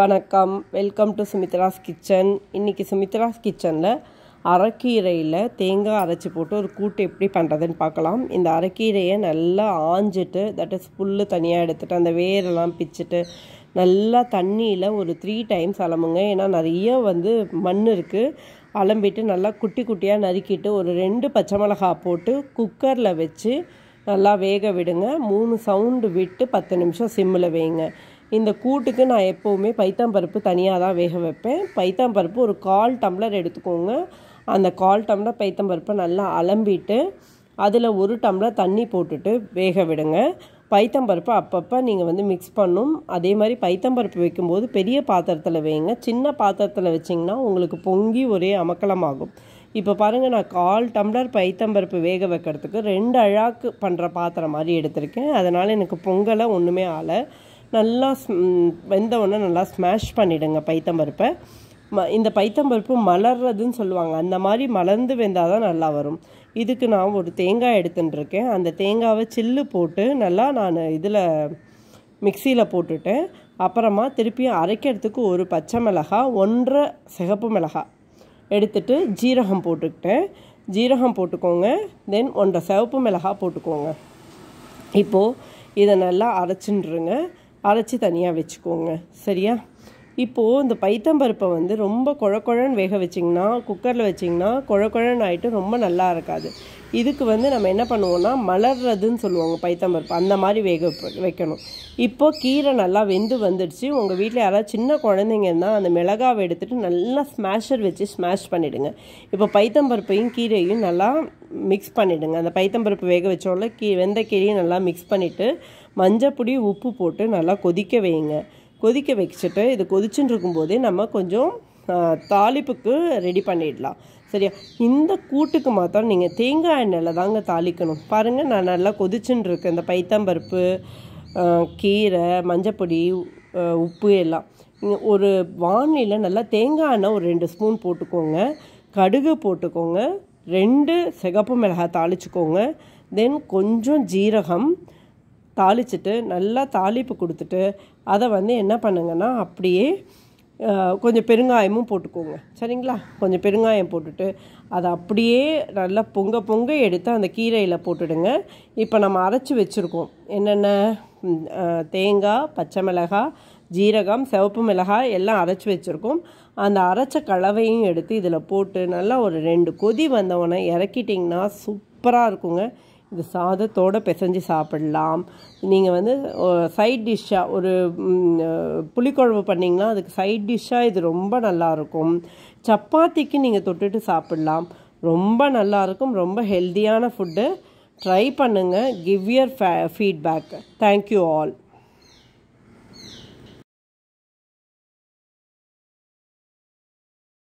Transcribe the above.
வணக்கம் welcome to Sumitra's kitchen இன்றைக்கி சுமித்ராஸ் கிச்சனில் அரைக்கீரையில் தேங்காய் அரைச்சி போட்டு ஒரு கூட்டு எப்படி பண்ணுறதுன்னு பார்க்கலாம் இந்த அரைக்கீரையை நல்லா ஆஞ்சிட்டு தட் இஸ் புல்லு தனியாக எடுத்துகிட்டு அந்த வேரெல்லாம் பிச்சுட்டு நல்லா தண்ணியில் ஒரு த்ரீ டைம்ஸ் அலம்புங்க ஏன்னா நிறைய வந்து மண் இருக்குது அலம்பிட்டு நல்லா குட்டி குட்டியாக நறுக்கிட்டு ஒரு ரெண்டு பச்சை மிளகா போட்டு குக்கரில் வச்சு நல்லா வேக விடுங்க மூணு சவுண்டு விட்டு பத்து நிமிஷம் சிம்மில் வைங்க இந்த கூட்டுக்கு நான் எப்போவுமே பைத்தம் பருப்பு தனியாக தான் வேக வைப்பேன் பைத்தம் பருப்பு ஒரு கால் டம்ளர் எடுத்துக்கோங்க அந்த கால் டம்ளர் பைத்தம் பருப்பை நல்லா அலம்பிட்டு அதில் ஒரு டம்ளர் தண்ணி போட்டுட்டு வேக விடுங்க பைத்தம் பருப்பு அப்பப்போ நீங்கள் வந்து மிக்ஸ் பண்ணும் அதே மாதிரி பைத்தம் பருப்பு வைக்கும்போது பெரிய பாத்திரத்தில் வைங்க சின்ன பாத்திரத்தில் வச்சிங்கன்னா உங்களுக்கு பொங்கி ஒரே அமக்கலமாகும் இப்போ பாருங்கள் நான் கால் டம்ளர் பைத்தம்பருப்பு வேக வைக்கிறதுக்கு ரெண்டு அழாக்கு பண்ணுற பாத்திரம் மாதிரி எடுத்திருக்கேன் அதனால் எனக்கு பொங்கலை ஒன்றுமே ஆலை நல்லா வெந்த உடனே நல்லா ஸ்மாஷ் பண்ணிவிடுங்க பைத்தம்பருப்பை ம இந்த பைத்தம்பருப்பு மலர்றதுன்னு சொல்லுவாங்க அந்த மாதிரி மலர்ந்து வெந்தால் தான் நல்லா வரும் இதுக்கு நான் ஒரு தேங்காய் எடுத்துட்டுருக்கேன் அந்த தேங்காவை சில்லு போட்டு நல்லா நான் இதில் மிக்சியில் போட்டுட்டேன் அப்புறமா திருப்பியும் அரைக்கிறதுக்கு ஒரு பச்சை மிளகா ஒன்றரை சிகப்பு மிளகா எடுத்துட்டு ஜீரகம் போட்டுக்கிட்டேன் ஜீரகம் போட்டுக்கோங்க தென் ஒன்றரை சிவப்பு மிளகா போட்டுக்கோங்க இப்போது இதை நல்லா அரைச்சின்றுங்க அரைச்சி தனியாக வச்சுக்கோங்க சரியா இப்போது இந்த பைத்தம்பருப்பை வந்து ரொம்ப குழக்குழன்னு வேக வச்சிங்கன்னா குக்கரில் வச்சிங்கன்னா குழக்குழன்னு ஆகிட்டு ரொம்ப நல்லா இருக்காது இதுக்கு வந்து நம்ம என்ன பண்ணுவோம்னா மலர்றதுன்னு சொல்லுவாங்க பைத்தம்பருப்பு அந்த மாதிரி வேக வைக்கணும் இப்போது கீரை நல்லா வெந்து வந்துடுச்சு உங்கள் வீட்டில் யாராவது சின்ன குழந்தைங்க இருந்தால் அந்த மிளகாவை எடுத்துகிட்டு நல்லா ஸ்மாஷர் வச்சு ஸ்மாஷ் பண்ணிவிடுங்க இப்போ பைத்தம்பருப்பையும் கீரையும் நல்லா மிக்ஸ் பண்ணிவிடுங்க அந்த பைத்தம்பருப்பு வேக வச்சோடல கீ வெந்த கீரையும் நல்லா மிக்ஸ் பண்ணிவிட்டு மஞ்சப்பொடி உப்பு போட்டு நல்லா கொதிக்க வைங்க கொதிக்க வச்சுட்டு இது கொதிச்சுன்னு இருக்கும்போதே நம்ம கொஞ்சம் தாளிப்புக்கு ரெடி பண்ணிடலாம் சரியா இந்த கூட்டுக்கு மாத்திரம் நீங்கள் தேங்காய் எண்ணெயில் தாங்க தாளிக்கணும் பாருங்கள் நான் நல்லா கொதிச்சுன்னு இருக்கேன் இந்த பைத்தம்பருப்பு கீரை மஞ்சப்பொடி உப்பு எல்லாம் ஒரு வானிலையில் நல்லா தேங்காய் எண்ணெய் ஒரு ரெண்டு ஸ்பூன் போட்டுக்கோங்க கடுகு போட்டுக்கோங்க ரெண்டு சிகப்பு மிளகாய் தாளிச்சுக்கோங்க தென் கொஞ்சம் ஜீரகம் தாளிச்சிட்டு நல்லா தாளிப்பு கொடுத்துட்டு அதை வந்து என்ன பண்ணுங்கன்னா அப்படியே கொஞ்சம் பெருங்காயமும் போட்டுக்கோங்க சரிங்களா கொஞ்சம் பெருங்காயம் போட்டுட்டு அதை அப்படியே நல்லா பொங்க பொங்க எடுத்து அந்த கீரையில் போட்டுடுங்க இப்போ நம்ம அரைச்சி வச்சுருக்கோம் என்னென்ன தேங்காய் பச்சை மிளகாய் ஜீரகம் சிவப்பு மிளகாய் எல்லாம் அரைச்சி வச்சுருக்கோம் அந்த அரைச்ச கலவையும் எடுத்து இதில் போட்டு நல்லா ஒரு ரெண்டு கொதி வந்தவொடனே இறக்கிட்டிங்கன்னா சூப்பராக இருக்குங்க இந்த சாதத்தோடு பிசைஞ்சு சாப்பிடலாம் நீங்கள் வந்து சைட் டிஷ்ஷாக ஒரு புளிக்குழம்பு பண்ணிங்கன்னா அதுக்கு சைட் டிஷ்ஷாக இது ரொம்ப நல்லாயிருக்கும் சப்பாத்திக்கு நீங்கள் தொட்டுட்டு சாப்பிடலாம் ரொம்ப நல்லாயிருக்கும் ரொம்ப ஹெல்த்தியான ஃபுட்டு ட்ரை பண்ணுங்கள் give your feedback thank you all